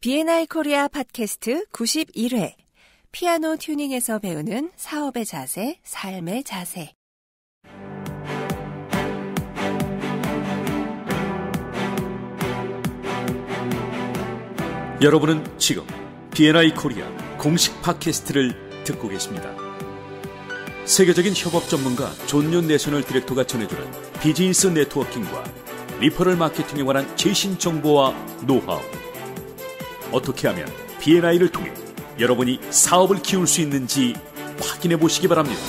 비엔나이 코리아 팟캐스트 91회 피아노 튜닝에서 배우는 사업의 자세, 삶의 자세 여러분은 지금 비엔나이 코리아 공식 팟캐스트를 듣고 계십니다. 세계적인 협업 전문가 존윤 내셔널 디렉터가 전해주는 비즈니스 네트워킹과 리퍼럴 마케팅에 관한 최신 정보와 노하우 어떻게 하면 B&I를 통해 여러분이 사업을 키울 수 있는지 확인해 보시기 바랍니다.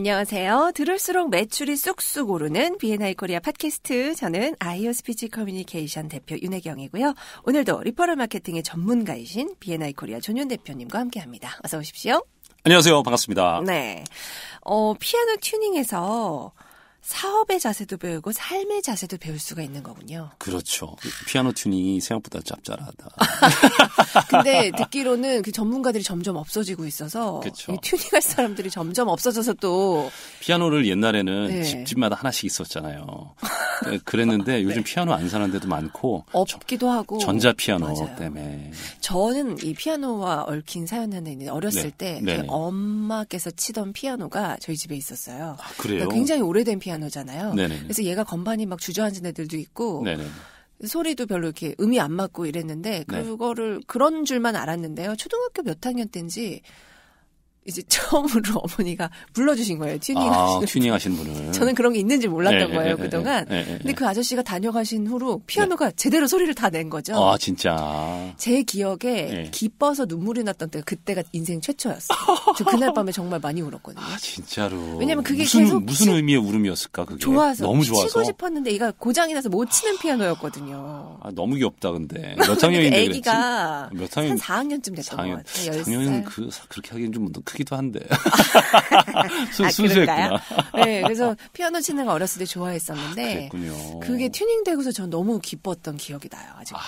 안녕하세요. 들을수록 매출이 쑥쑥 오르는 비엔나이 코리아 팟캐스트. 저는 아이오 스피치 커뮤니케이션 대표 윤혜경이고요. 오늘도 리퍼럴 마케팅의 전문가이신 비엔나이 코리아 전윤 대표님과 함께 합니다. 어서 오십시오. 안녕하세요. 반갑습니다. 네. 어, 피아노 튜닝에서 사업의 자세도 배우고 삶의 자세도 배울 수가 있는 거군요. 그렇죠. 피아노 튜닝이 생각보다 짭짤하다. 근데 듣기로는 그 전문가들이 점점 없어지고 있어서 그렇죠. 튜닝할 사람들이 점점 없어져서 또 피아노를 옛날에는 네. 집집마다 하나씩 있었잖아요. 그, 그랬는데 네. 요즘 피아노 안 사는 데도 많고 없기도 하고 전자 피아노 때문에 저는 이 피아노와 얽힌 사연 하나 있는데 어렸을 네. 때 그 엄마께서 치던 피아노가 저희 집에 있었어요. 아, 그래요? 그러니까 굉장히 오래된 피아노 피아노잖아요. 네네. 그래서 얘가 건반이 막 주저앉은 애들도 있고 네네. 소리도 별로 이렇게 음이 안 맞고 이랬는데 네. 그거를 네. 그런 줄만 알았는데요. 초등학교 몇 학년 때인지 이제 처음으로 어머니가 불러주신 거예요. 튜닝 아, 하시는 튜닝 하신 분을. 저는 그런 게 있는지 몰랐던 네, 거예요, 네, 그동안. 네, 근데 그 아저씨가 다녀가신 후로 네. 피아노가 제대로 소리를 다 낸 거죠. 아, 진짜. 제 기억에 기뻐서 눈물이 났던 때가 그때가 인생 최초였어요. 저 그날 밤에 정말 많이 울었거든요. 아, 진짜로. 왜냐면 그게 무슨, 계속 무슨 의미의 울음이었을까, 그게. 좋아서. 너무 좋아서. 치고 싶었는데 이가 고장이 나서 못 치는 피아노였거든요. 아, 너무 귀엽다, 근데. 몇 학년인데. 애기가 몇 학년? 한 4학년쯤 됐던 4학년. 것 같아요. 4학년은 그, 그렇게 하기엔 좀 크기도 한데. 수, 아, 순수했구나. 네, 그래서 피아노 치는 거 어렸을 때 좋아했었는데. 아, 그게 튜닝되고서 전 너무 기뻤던 기억이 나요, 아직도. 아,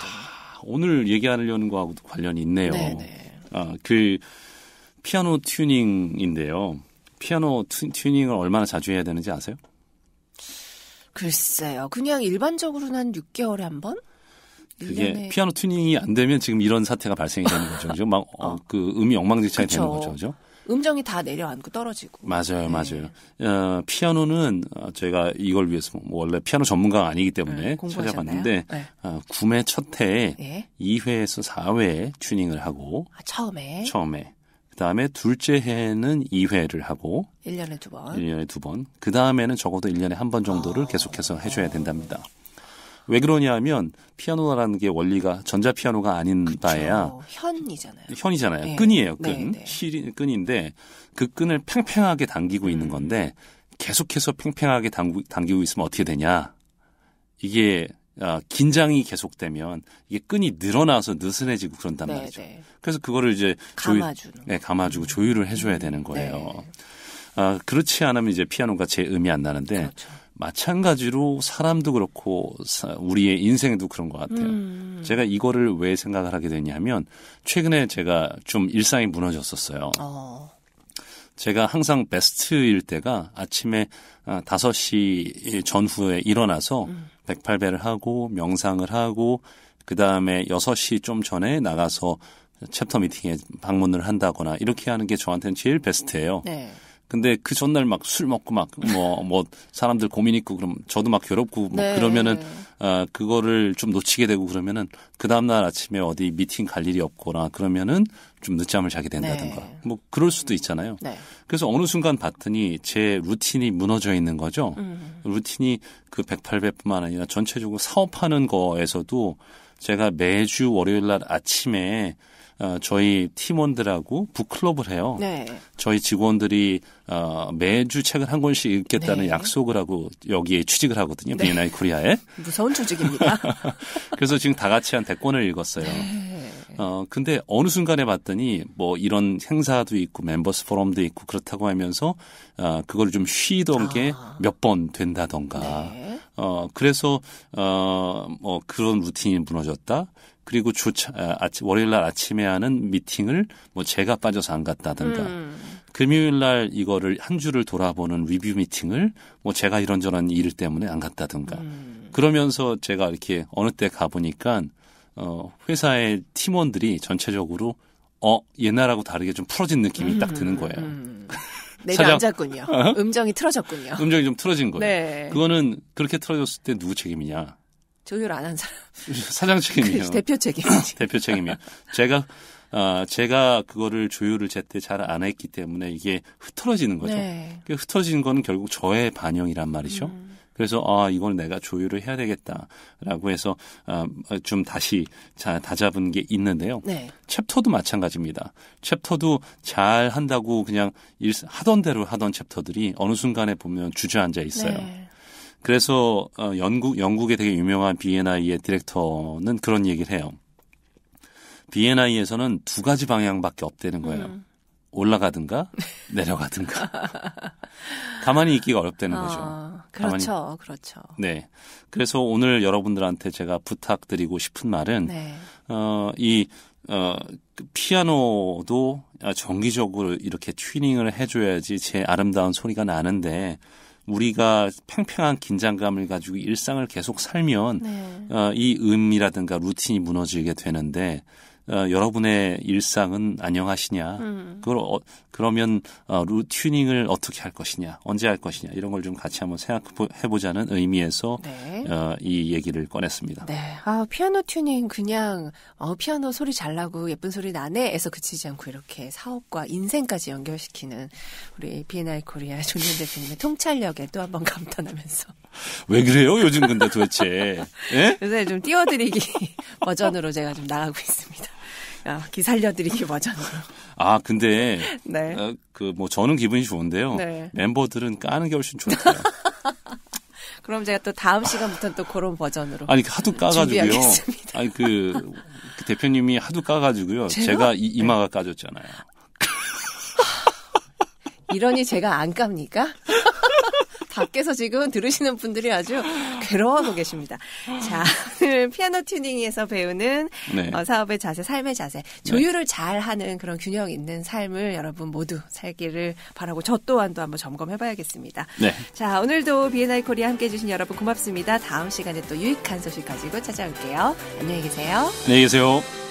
오늘 얘기하려는 거하고도 관련이 있네요. 네네. 네. 아, 그 피아노 튜닝인데요. 피아노 튜, 튜닝을 얼마나 자주 해야 되는지 아세요? 글쎄요. 그냥 일반적으로는 한 6개월에 한 번? 그게 피아노 튜닝이 안 되면 지금 이런 사태가 발생이 되는 거죠. 그죠? 막, 어, 어. 그 음이 엉망진창이 그쵸. 되는 거죠. 그죠? 음정이 다 내려앉고 떨어지고. 맞아요, 네. 맞아요. 어, 피아노는 어, 제가 이걸 위해서 뭐, 뭐 원래 피아노 전문가가 아니기 때문에 네, 찾아봤는데 네. 어, 구매 첫 해에 네. 예. 2회에서 4회 튜닝을 하고 아, 처음에 처음에 그다음에 둘째 해는 2회를 하고 1년에 두 번. 1년에 두 번. 그다음에는 적어도 1년에 한 번 정도를 아, 계속해서 해 줘야 된답니다. 왜 그러냐 하면 피아노라는 게 원리가 전자 피아노가 아닌 그쵸. 바에야 현이잖아요. 현이잖아요. 네. 끈이에요. 끈. 네, 네. 실이 끈인데 그 끈을 팽팽하게 당기고 음. 있는 건데 계속해서 팽팽하게 당기, 당기고 있으면 어떻게 되냐? 이게 아, 긴장이 계속되면 이게 끈이 늘어나서 느슨해지고 그런단 네 말이죠. 네. 그래서 그거를 이제 감아주는 조율, 네, 감아주고 조율을 해줘야 되는 음, 거예요. 네 아, 그렇지 않으면 이제 피아노가 제 음이 안 나는데 그렇죠. 마찬가지로 사람도 그렇고 우리의 인생도 그런 것 같아요. 음. 제가 이거를 왜 생각을 하게 되냐면 최근에 제가 좀 일상이 무너졌었어요. 어. 제가 항상 베스트일 때가 아침에 5시 아, 전후에 일어나서 음. 108배를 하고 명상을 하고 그다음에 6시 좀 전에 나가서 챕터 미팅에 방문을 한다거나 이렇게 하는 게 저한테는 제일 베스트예요. 네. 근데 그 전날 막 술 먹고 막 뭐뭐 뭐 사람들 고민 있고 그럼 저도 막 괴롭고 뭐 네. 그러면은 아 그거를 좀 놓치게 되고 그러면은 그 다음 날 아침에 어디 미팅 갈 일이 없거나 그러면은 좀 늦잠을 자게 된다든가 네. 뭐 그럴 수도 있잖아요. 네. 그래서 어느 순간 봤더니 제 루틴이 무너져 있는 거죠. 음. 루틴이 그 108배뿐만 아니라 전체적으로 사업하는 거에서도 제가 매주 월요일 날 아침에 어, 저희 팀원들하고 북클럽을 해요. 네. 저희 직원들이 어, 매주 책을 한 권씩 읽겠다는 네. 약속을 하고 여기에 취직을 하거든요. 비엔나이 네. 코리아에. 무서운 조직입니다. 그래서 지금 다 같이 한대권을 읽었어요. 네. 어, 근데 어느 순간에 봤더니 뭐 이런 행사도 있고 멤버스 포럼도 있고 그렇다고 하면서 어, 그걸 좀 쉬던 게몇 아. 번 된다던가 네. 어, 그래서, 어, 뭐 그런 루틴이 무너졌다. 그리고 주, 아침, 월요일 날 아침에 하는 미팅을 뭐 제가 빠져서 안 갔다든가. 음. 금요일 날 이거를 한 주를 돌아보는 리뷰 미팅을 뭐 제가 이런저런 일 때문에 안 갔다든가. 음. 그러면서 제가 이렇게 어느 때 가보니까 어, 회사의 팀원들이 전체적으로 어, 옛날하고 다르게 좀 풀어진 느낌이 음. 딱 드는 음. 거예요. 음. 내려앉았군요. 어? 음정이 틀어졌군요. 음정이 좀 틀어진 거예요. 네. 그거는 그렇게 틀어졌을 때 누구 책임이냐? 조율 안 한 사람. 사장 책임이요. 대표 책임. 대표 책임이요. 제가 아, 어, 제가 그거를 조율을 제때 잘 안 했기 때문에 이게 흐트러지는 거죠. 네. 흐트러지는 거 결국 저의 반영이란 말이죠. 음. 그래서 아 이걸 내가 조율을 해야 되겠다라고 해서 아, 좀 다시 자, 다잡은 게 있는데요. 네. 챕터도 마찬가지입니다. 챕터도 잘 한다고 그냥 일, 하던 대로 하던 챕터들이 어느 순간에 보면 주저앉아 있어요. 네. 그래서 어, 영국 영국의 되게 유명한 B&I의 n 디렉터는 그런 얘기를 해요. B&I에서는 n 두 가지 방향밖에 없다는 거예요. 음. 올라가든가 내려가든가 가만히 있기가 어렵다는 거죠. 아. 그렇죠, 아버님. 그렇죠. 네, 그래서 오늘 여러분들한테 제가 부탁드리고 싶은 말은 네. 어이 어, 어 그 피아노도 정기적으로 이렇게 튜닝을 해줘야지 제 아름다운 소리가 나는데 우리가 팽팽한 긴장감을 가지고 일상을 계속 살면 네. 어, 이 음이라든가 루틴이 무너지게 되는데 어, 여러분의 일상은 안녕하시냐. 음. 그걸 어, 그러면 어, 루튜닝을 어떻게 할 것이냐, 언제 할 것이냐 이런 걸 좀 같이 한번 생각해 보자는 의미에서 네. 어, 이 얘기를 꺼냈습니다. 네. 아, 피아노 튜닝 그냥 어, 피아노 소리 잘 나고 예쁜 소리 나네에서 그치지 않고 이렇게 사업과 인생까지 연결시키는 우리 B&I 코리아 조년 대표님의 통찰력에 또 한 번 감탄하면서 왜 그래요? 요즘 근데 도대체 예? 요새 좀 띄워드리기 버전으로 제가 좀 나가고 있습니다. 아, 기살려드리기 버전으로. 아, 근데 네. 어, 그뭐 저는 기분이 좋은데요. 네. 멤버들은 까는 게 훨씬 좋대요. 그럼 제가 또 다음 시간부터는 또 그런 버전으로. 아니 하도 까가지고요. 준비하겠습니다. 아니 그, 그, 대표님이 하도 까가지고요. 제가, 제가 이, 네. 마가 까졌잖아요. 이러니 제가 안 깝니까? 밖에서 지금 들으시는 분들이 아주 괴로워하고 계십니다. 자, 오늘 피아노 튜닝에서 배우는 네. 어, 사업의 자세, 삶의 자세, 조율을 네. 잘 하는 그런 균형 있는 삶을 여러분 모두 살기를 바라고 저 또한도 한번 점검해 봐야겠습니다. 네. 자, 오늘도 비엔나이 코리아 함께 해주신 여러분 고맙습니다. 다음 시간에 또 유익한 소식 가지고 찾아올게요. 안녕히 계세요. 안녕히 계세요.